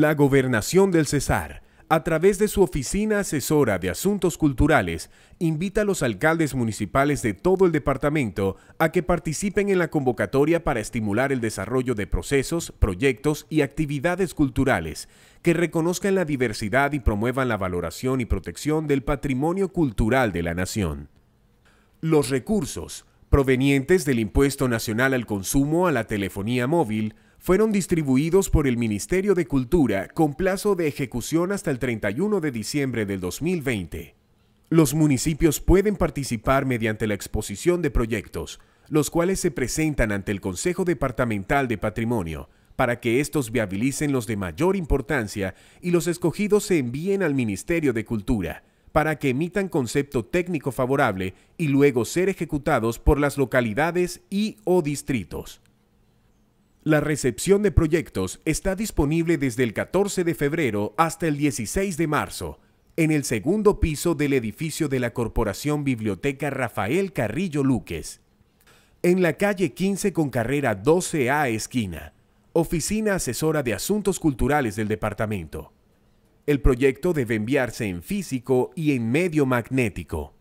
La gobernación del Cesar, a través de su oficina asesora de asuntos culturales, invita a los alcaldes municipales de todo el departamento a que participen en la convocatoria para estimular el desarrollo de procesos, proyectos y actividades culturales que reconozcan la diversidad y promuevan la valoración y protección del patrimonio cultural de la nación. Los recursos provenientes del impuesto nacional al consumo a la telefonía móvil fueron distribuidos por el Ministerio de Cultura con plazo de ejecución hasta el 31 de diciembre del 2020. Los municipios pueden participar mediante la exposición de proyectos, los cuales se presentan ante el Consejo Departamental de Patrimonio, para que estos viabilicen los de mayor importancia y los escogidos se envíen al Ministerio de Cultura, para que emitan concepto técnico favorable y luego ser ejecutados por las localidades y o distritos. La recepción de proyectos está disponible desde el 14 de febrero hasta el 16 de marzo en el segundo piso del edificio de la Corporación Biblioteca Rafael Carrillo Luques, en la calle 15 con carrera 12A esquina, Oficina Asesora de Asuntos Culturales del Departamento. El proyecto debe enviarse en físico y en medio magnético.